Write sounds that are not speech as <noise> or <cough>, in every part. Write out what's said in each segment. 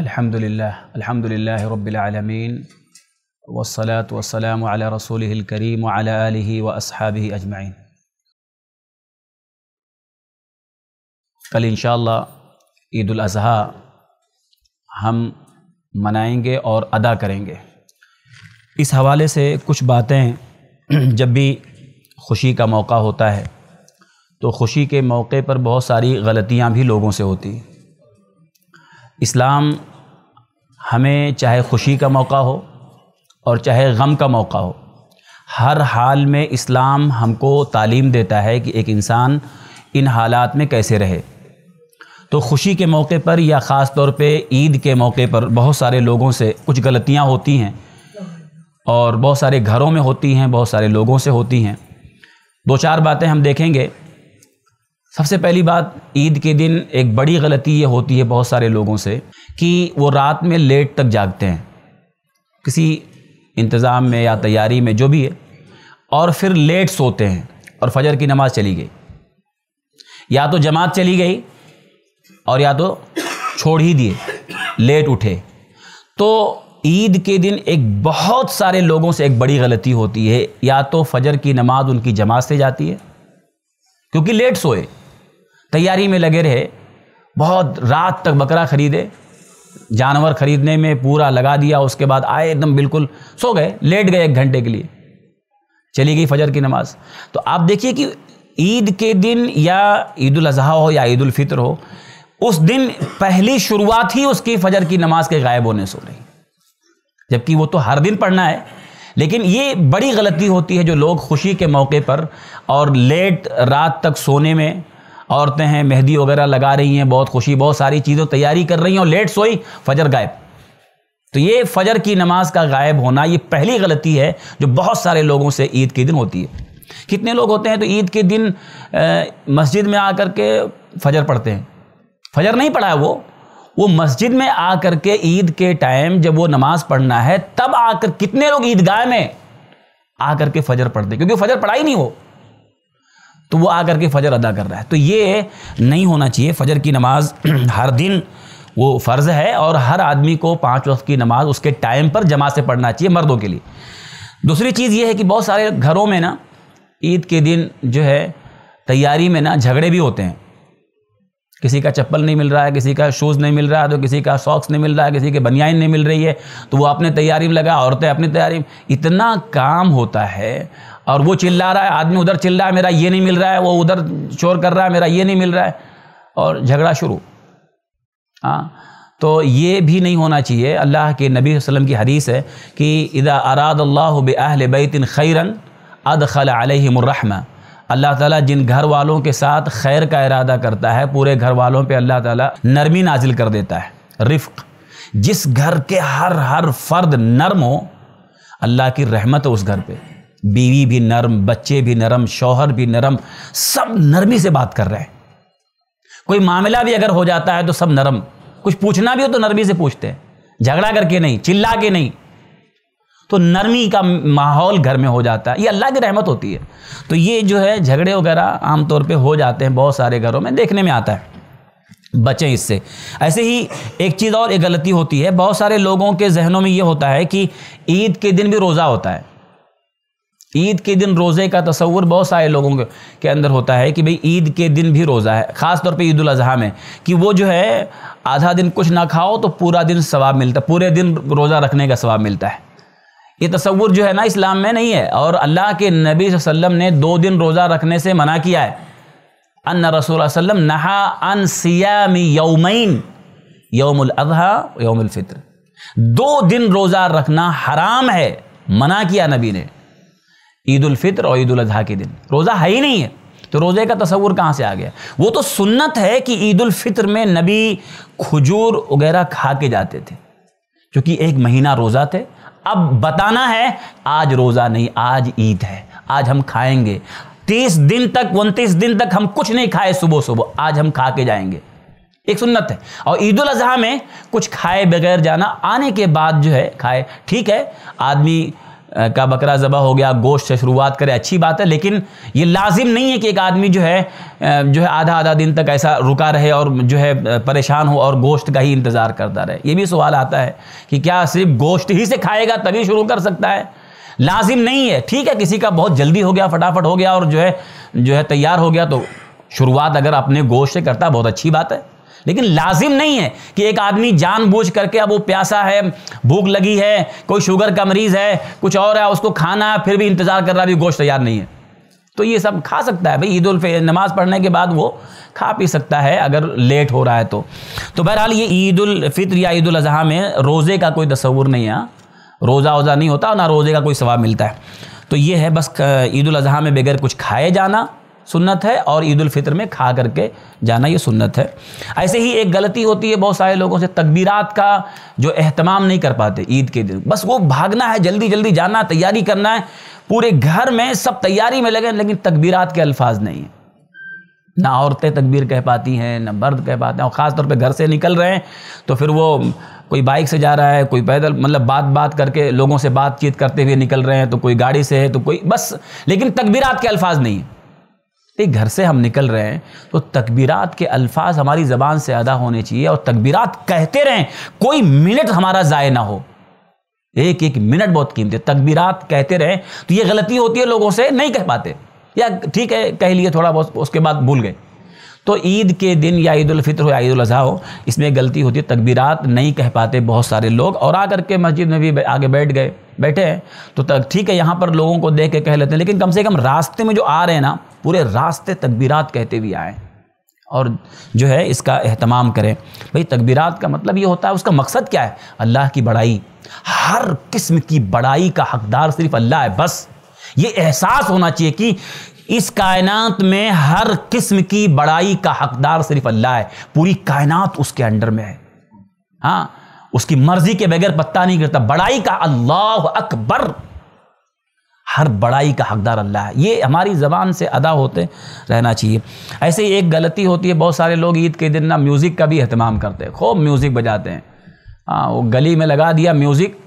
الحمد لله الحمد لله رب العالمين والصلاة والسلام على رسوله الكريم وعلى آله وأصحابه أجمعين कल इन ईद अज़हा हम मनाएंगे और अदा करेंगे इस हवाले से कुछ बातें जब भी खुशी का मौका होता है तो खुशी के मौके पर बहुत सारी गलतियां भी लोगों से होती हैं इस्लाम हमें चाहे खुशी का मौका हो और चाहे गम का मौका हो हर हाल में इस्लाम हमको तालीम देता है कि एक इंसान इन हालात में कैसे रहे तो खुशी के मौके पर या ख़ास तौर पे ईद के मौके पर बहुत सारे लोगों से कुछ गलतियां होती हैं और बहुत सारे घरों में होती हैं बहुत सारे लोगों से होती हैं दो चार बातें हम देखेंगे सबसे पहली बात ईद के दिन एक बड़ी गलती ये होती है बहुत सारे लोगों से कि वो रात में लेट तक जागते हैं किसी इंतज़ाम में या तैयारी में जो भी है और फिर लेट सोते हैं और फजर की नमाज़ चली गई या तो जमात चली गई और या तो छोड़ ही दिए लेट उठे तो ईद के दिन एक बहुत सारे लोगों से एक बड़ी गलती होती है या तो फजर की नमाज उनकी जमात से जाती है क्योंकि लेट सोए तैयारी में लगे रहे बहुत रात तक बकरा खरीदे जानवर खरीदने में पूरा लगा दिया उसके बाद आए एकदम बिल्कुल सो गए लेट गए एक घंटे के लिए चली गई फजर की नमाज तो आप देखिए कि ईद के दिन या ईद उल अजहा हो या ईद उल फितर हो उस दिन पहली शुरुआत ही उसकी फजर की नमाज के गायब होने से हो रही जबकि वो तो हर दिन पढ़ना है लेकिन ये बड़ी गलती होती है जो लोग खुशी के मौके पर और लेट रात तक सोने में औरतें हैं मेहंदी वगैरह लगा रही हैं बहुत खुशी बहुत सारी चीज़ों तैयारी कर रही हैं और लेट सोई फजर गायब तो ये फजर की नमाज का गायब होना ये पहली गलती है जो बहुत सारे लोगों से ईद के दिन होती है कितने लोग होते हैं तो ईद के दिन आ, मस्जिद में आकर के फजर पढ़ते हैं फजर नहीं पढ़ा है वो वो मस्जिद में आकर के ईद के टाइम जब वो नमाज पढ़ना है तब आकर कितने लोग ईदगाह में आकर के फजर पढ़ते क्योंकि फजर पढ़ा ही नहीं हो तो वो आकर के फ़जर अदा कर रहा है तो ये नहीं होना चाहिए फ़जर की नमाज़ <clears throat> हर दिन वो फ़र्ज़ है और हर आदमी को पाँच वक्त की नमाज़ उसके टाइम पर जमा से पढ़ना चाहिए मर्दों के लिए दूसरी चीज़ ये है कि बहुत सारे घरों में ना ईद के दिन जो है तैयारी में ना झगड़े भी होते हैं किसी का चप्पल नहीं मिल रहा है किसी का शूज़ नहीं मिल रहा है तो किसी का सॉक्स नहीं मिल रहा है किसी के बनियाइन नहीं मिल रही है तो वो अपने तैयारी में लगा औरतें अपनी तैयारी में इतना काम होता है और वो चिल्ला रहा है आदमी उधर चिल्ला है मेरा ये नहीं मिल रहा है वो उधर शोर कर रहा है मेरा ये नहीं मिल रहा है और झगड़ा शुरू हाँ तो ये भी नहीं होना चाहिए अल्लाह के नबी वसम की हदीस है कि इदा अराद अल्लाह बहल बैतिन खैरन अद खल आलरम अल्लाह ताला जिन घर वालों के साथ खैर का इरादा करता है पूरे घर वालों पे अल्लाह ताला नरमी नाजिल कर देता है रिफ्क जिस घर के हर हर फर्द नरम हो अल्लाह की रहमत हो उस घर पे बीवी भी नरम बच्चे भी नरम शौहर भी नरम सब नरमी से बात कर रहे हैं कोई मामला भी अगर हो जाता है तो सब नरम कुछ पूछना भी हो तो नरमी से पूछते हैं झगड़ा करके नहीं चिल्ला के नहीं तो नरमी का माहौल घर में हो जाता है ये अल्लाह की रहमत होती है तो ये जो है झगड़े वगैरह आमतौर पे हो जाते हैं बहुत सारे घरों में देखने में आता है बचें इससे ऐसे ही एक चीज़ और एक गलती होती है बहुत सारे लोगों के जहनों में ये होता है कि ईद के दिन भी रोज़ा होता है ईद के दिन रोज़े का तस्वर बहुत सारे लोगों के अंदर होता है कि भाई ईद के दिन भी रोज़ा है ख़ास तौर पे ईद अजहा में कि वो जो है आधा दिन कुछ ना खाओ तो पूरा दिन सवाब मिलता पूरे दिन रोज़ा रखने का सवाब मिलता है ये तस्वुर जो है ना इस्लाम में नहीं है और अल्लाह के नबी वसम ने दो दिन रोज़ा रखने से मना किया है अन रसूल वसम नहा अन सियाम यौमैन यौमलहा यौमलफ़ित्र दो दिन रोज़ा रखना हराम है मना किया नबी ने ईद और ईद उजी के दिन रोज़ा है ही नहीं है तो रोज़े का तस्वूर कहाँ से आ गया वो तो सुन्नत है कि ईद में नबी खजूर वगैरह खा के जाते थे क्योंकि एक महीना रोज़ा थे अब बताना है आज रोज़ा नहीं आज ईद है आज हम खाएंगे तीस दिन तक उनतीस दिन तक हम कुछ नहीं खाए सुबह सुबह आज हम खा के जाएंगे एक सुन्नत है और ईद अजहा में कुछ खाए बगैर जाना आने के बाद जो है खाए ठीक है आदमी का बकरा ज़बह हो गया गोश्त से शुरुआत करें अच्छी बात है लेकिन ये लाजिम नहीं है कि एक आदमी जो है जो है आधा आधा दिन तक ऐसा रुका रहे और जो है परेशान हो और गोश्त का ही इंतज़ार करता रहे ये भी सवाल आता है कि क्या सिर्फ गोश्त ही से खाएगा तभी शुरू कर सकता है लाजिम नहीं है ठीक है किसी का बहुत जल्दी हो गया फटाफट हो गया और जो है जो है तैयार हो गया तो शुरुआत अगर अपने गोश्त से करता बहुत अच्छी बात है लेकिन लाजिम नहीं है कि एक आदमी जानबूझ करके अब वो प्यासा है भूख लगी है कोई शुगर का मरीज़ है कुछ और है उसको खाना है फिर भी इंतज़ार कर रहा है गोश्त तैयार नहीं है तो ये सब खा सकता है भाई ईद उलफिर नमाज़ पढ़ने के बाद वो खा पी सकता है अगर लेट हो रहा है तो तो बहरहाल ये ईद उलफ़ितर या ईद अजी में रोज़े का कोई तस्वूर नहीं है रोज़ा वोज़ा नहीं होता और ना रोज़े का कोई सवाब मिलता है तो ये है बस ईद अजी में बगैर कुछ खाए जाना सुन्नत है और ईद फितर में खा करके जाना ये सुन्नत है ऐसे ही एक गलती होती है बहुत सारे लोगों से तकबीरात का जो अहतमाम नहीं कर पाते ईद के दिन बस वो भागना है जल्दी जल्दी जाना तैयारी करना है पूरे घर में सब तैयारी में लगे लेकिन तकबीरात के अल्फाज नहीं है ना औरतें तकबीर कह पाती हैं ना मर्द कह पाते हैं और ख़ास तौर घर से निकल रहे हैं तो फिर वो कोई बाइक से जा रहा है कोई पैदल मतलब बात बात करके लोगों से बातचीत करते हुए निकल रहे हैं तो कोई गाड़ी से है तो कोई बस लेकिन तकबीरात के अल्फाज नहीं है एक घर से हम निकल रहे हैं तो तकबीरात के अल्फाज हमारी ज़बान से अदा होने चाहिए और तकबीरात कहते रहें कोई मिनट हमारा ज़ाय ना हो एक एक मिनट बहुत कीमती है तकबीरात कहते रहें तो ये गलती होती है लोगों से नहीं कह पाते या ठीक है कह लिए थोड़ा बहुत उसके बाद भूल गए तो ईद के दिन या ईद उलफ़ितर हो या ईद हो इसमें गलती होती है तकबीरात नहीं कह पाते बहुत सारे लोग और आ करके मस्जिद में भी आगे बैठ गए बैठे हैं तो तक ठीक है यहाँ पर लोगों को देख के कह लेते हैं लेकिन कम से कम रास्ते में जो आ रहे हैं ना पूरे रास्ते तकबीरात कहते हुए आएँ और जो है इसका अहतमाम करें भाई तकबीरात का मतलब ये होता है उसका मकसद क्या है अल्लाह की बड़ाई हर किस्म की बड़ाई का हकदार सिर्फ अल्लाह है बस ये एहसास होना चाहिए कि इस कायनात में हर किस्म की बड़ाई का हकदार सिर्फ अल्लाह है पूरी कायनात उसके अंडर में है हाँ उसकी मर्जी के बगैर पत्ता नहीं करता बड़ाई का अल्लाह अकबर हर बड़ाई का हकदार अल्लाह है ये हमारी ज़बान से अदा होते रहना चाहिए ऐसे ही एक गलती होती है बहुत सारे लोग ईद के दिन ना म्यूज़िक का भी अहतमाम करते हैं खूब म्यूज़िक बजाते हैं हाँ वो गली में लगा दिया म्यूज़िक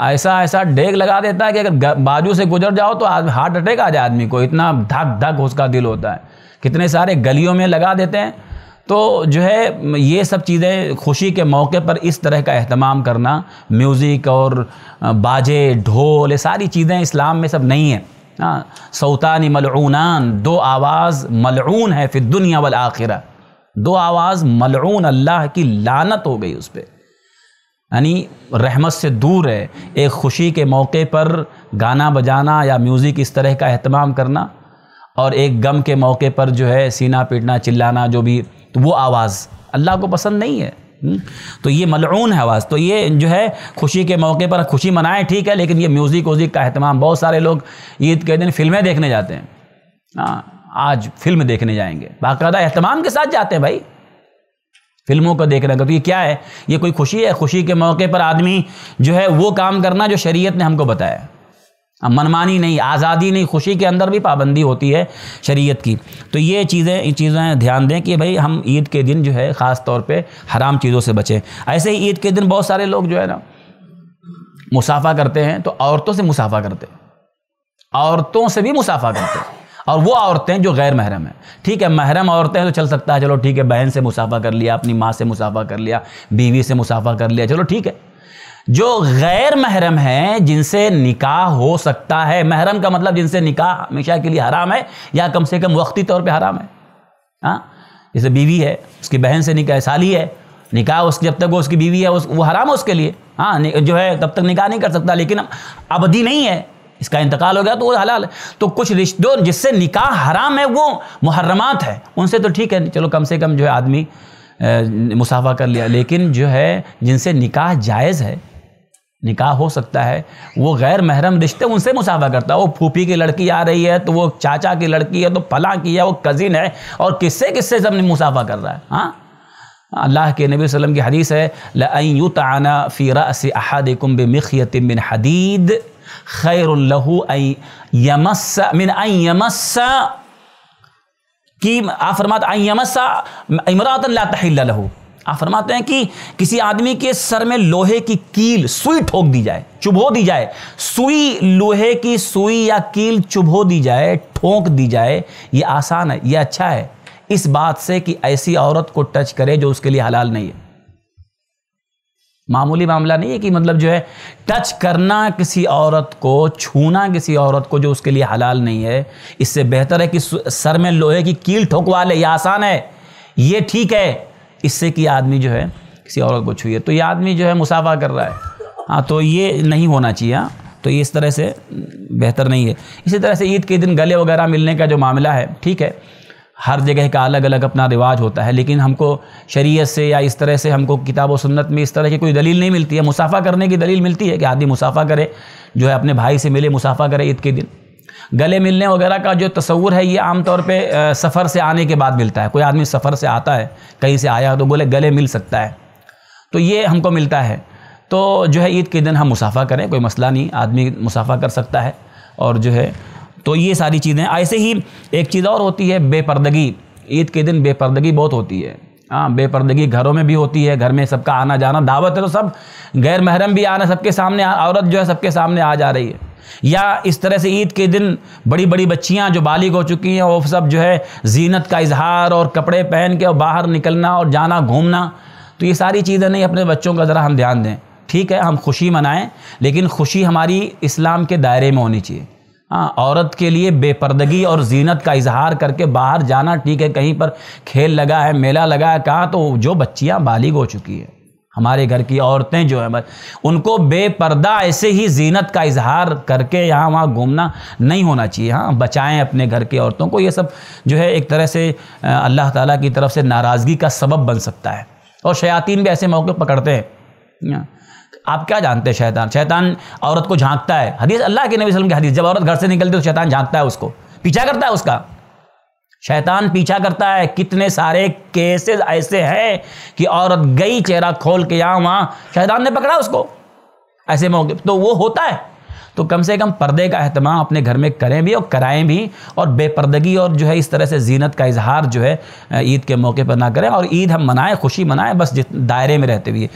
ऐसा ऐसा डेग लगा देता है कि अगर बाजू से गुजर जाओ तो हार्ट अटैक आ जाए आदमी को इतना धक धक उसका दिल होता है कितने सारे गलियों में लगा देते हैं तो जो है ये सब चीज़ें खुशी के मौके पर इस तरह का अहतमाम करना म्यूज़िक और बाजे ढोल ये सारी चीज़ें इस्लाम में सब नहीं है हाँ सौतानी मलूनान दो आवाज़ मलून है फिर दुनिया वाल आखिरा दो आवाज़ मलून अल्लाह की लानत हो गई उस पर यानी रहमत से दूर है एक खुशी के मौके पर गाना बजाना या म्यूज़िक इस तरह का अहतमाम करना और एक गम के मौके पर जो है सीना पीटना चिल्लाना जो भी तो वो आवाज़ अल्लाह को पसंद नहीं है हम्म? तो ये मलून है आवाज़ तो ये जो है खुशी के मौके पर खुशी मनाएं ठीक है लेकिन ये म्यूज़िक वज़िक का अहतमाम बहुत सारे लोग ईद के दिन फिल्में देखने जाते हैं हाँ आज फिल्म देखने जाएंगे बाकायदा अहतमाम के साथ जाते हैं भाई फिल्मों को देख रहे हैं तो ये क्या है ये कोई खुशी है खुशी के मौके पर आदमी जो है वो काम करना जो शरीयत ने हमको बताया अब मनमानी नहीं आज़ादी नहीं खुशी के अंदर भी पाबंदी होती है शरीयत की तो ये चीज़ें ये चीज़ें ध्यान दें कि भाई हम ईद के दिन जो है ख़ास तौर पे हराम चीज़ों से बचें ऐसे ही ईद के दिन बहुत सारे लोग जो है ना मुसाफा करते हैं तो औरतों से मुसाफा करते हैं औरतों से भी मुसाफा करते हैं और वो औरतें जो गैर महरम हैं ठीक है महरम औरतें हैं तो चल सकता है चलो ठीक है बहन से मुसाफा कर लिया अपनी माँ से मुसाफा कर लिया बीवी से मुसाफा कर लिया चलो ठीक है जो गैर महरम हैं जिनसे निकाह हो सकता है महरम का मतलब जिनसे निकाह हमेशा के लिए हराम है या कम से कम वक्ती तौर पर हराम है हाँ जैसे बीवी है उसकी बहन से निकाह साली है निकाह उसकी जब तक वो उसकी बीवी है उस, वो हराम है उसके लिए हाँ जो है तब तक निकाह नहीं कर सकता लेकिन अवधि नहीं है इसका इंतकाल हो गया तो वो हलाल तो कुछ रिश्तों जिससे निकाह हराम है वो मुहर्रमात है उनसे तो ठीक है चलो कम से कम जो है आदमी मुसाफा कर लिया लेकिन जो है जिनसे निकाह जायज़ है निकाह हो सकता है वो गैर महरम रिश्ते उनसे मुसाफा करता है वो फूफी की लड़की आ रही है तो वो चाचा की लड़की है तो फला की है वो कज़िन है और किससे किससे सब मुसाफा कर रहा है हाँ अल्लाह के नबी वसल्लम की हदीस है लयुत आना फ़ीरा से अहाद कुम्ब मिखियत बिन हदीद खैरहू यमस्सा मिन आई यमस्सा कि आप फरमाते आई यमस्सा इमरात ला आप फरमाते हैं कि किसी आदमी के सर में लोहे की कील सुई ठोक दी जाए चुभो दी जाए सुई लोहे की सुई या कील चुभो दी जाए ठोंक दी जाए ये आसान है ये अच्छा है इस बात से कि ऐसी औरत को टच करे जो उसके लिए हलाल नहीं है मामूली मामला नहीं है कि मतलब जो है टच करना किसी औरत को छूना किसी औरत को जो उसके लिए हलाल नहीं है इससे बेहतर है कि सर में लोहे की कील ठोकवा ले यह आसान है ये ठीक है इससे कि आदमी जो है किसी औरत को छूए तो ये आदमी जो है मुसाफा कर रहा है हाँ तो ये नहीं होना चाहिए हाँ तो ये इस तरह से बेहतर नहीं है इसी तरह से ईद के दिन गले वगैरह मिलने का जो मामला है ठीक है हर जगह का अलग अलग अपना रिवाज होता है लेकिन हमको शरीयत से या इस तरह से हमको किताब व सुन्नत में इस तरह की कोई दलील नहीं मिलती है मुसाफ़ा करने की दलील मिलती है कि आदमी मुसाफ़ा करे जो है अपने भाई से मिले मुसाफ़ा करे ईद के दिन गले मिलने वगैरह का जो तस्वूर है ये आमतौर पर सफ़र से आने के बाद मिलता है कोई आदमी सफ़र से आता है कहीं से आया तो बोले गले मिल सकता है तो ये हमको मिलता है तो जो है ईद के दिन हम मुसाफ़ा करें कोई मसला नहीं आदमी मुसाफ़ा कर सकता है और जो है तो ये सारी चीज़ें ऐसे ही एक चीज़ और होती है बेपर्दगी ईद के दिन बेपर्दगी बहुत होती है हाँ बेपर्दगी घरों में भी होती है घर में सबका आना जाना दावत है तो सब गैर महरम भी आना सबके सामने औरत जो है सबके सामने आ जा रही है या इस तरह से ईद के दिन बड़ी बड़ी बच्चियां जो बालिग हो चुकी हैं वो सब जो है जीनत का इजहार और कपड़े पहन के और बाहर निकलना और जाना घूमना तो ये सारी चीज़ें नहीं अपने बच्चों का ज़रा हम ध्यान दें ठीक है हम खुशी मनाएं लेकिन खुशी हमारी इस्लाम के दायरे में होनी चाहिए हाँ औरत के लिए बेपर्दगी और जीनत का इजहार करके बाहर जाना ठीक है कहीं पर खेल लगा है मेला लगा है कहाँ तो जो बच्चियाँ बालिग हो चुकी है हमारे घर की औरतें जो हैं उनको बेपर्दा ऐसे ही जीनत का इजहार करके यहाँ वहाँ घूमना नहीं होना चाहिए हाँ बचाएं अपने घर की औरतों को ये सब जो है एक तरह से अल्लाह ताला की तरफ से नाराज़गी का सबब बन सकता है और शयातीन भी ऐसे मौके पकड़ते हैं हाँ, आप क्या जानते हैं शैतान शैतान औरत को झांकता है हदीस अल्लाह के नबी वसलम की हदीस जब औरत घर से निकलती है तो शैतान झांकता है उसको पीछा करता है उसका शैतान पीछा करता है कितने सारे केसेस ऐसे हैं कि औरत गई चेहरा खोल के यहाँ वहाँ शैतान ने पकड़ा उसको ऐसे मौके तो वो होता है तो कम से कम पर्दे का अहतमाम अपने घर में करें भी और कराएं भी और बेपर्दगी और जो है इस तरह से जीनत का इजहार जो है ईद के मौके पर ना करें और ईद हम मनाएं खुशी मनाएं बस जित दायरे में रहते हुए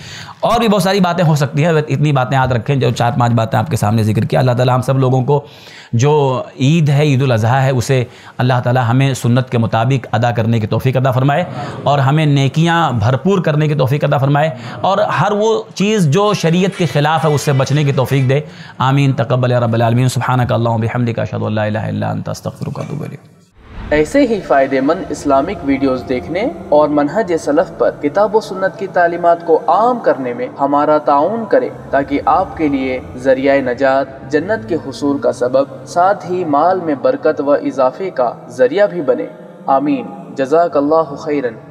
और भी बहुत सारी बातें हो सकती हैं इतनी बातें याद रखें जो चार पाँच बातें आपके सामने जिक्र किया अल्लाह ताली हम सब लोगों को जो ईद है ईद अजी है उसे अल्लाह ताली हमें सुन्नत के मुताबिक अदा करने की तोफ़ी अदा फ़रमाए और हमें नेकियाँ भरपूर करने की तोफ़ी अदा फ़रमाए और हर वो चीज़ जो शरीय के ख़िलाफ़ है उससे बचने की तोफ़ी दे आमीन तक तकबल रबालमीन सुबहाना का ऐसे ही फ़ायदेमंद इस्लामिक वीडियोस देखने और मनहज सलफ़ पर किताब व सुन्नत की तालीमत को आम करने में हमारा ताउन करें ताकि आपके लिए जरिया नजात जन्नत के हसूल का सबब साथ ही माल में बरकत व इजाफे का जरिया भी बने आमीन जजाक खैरन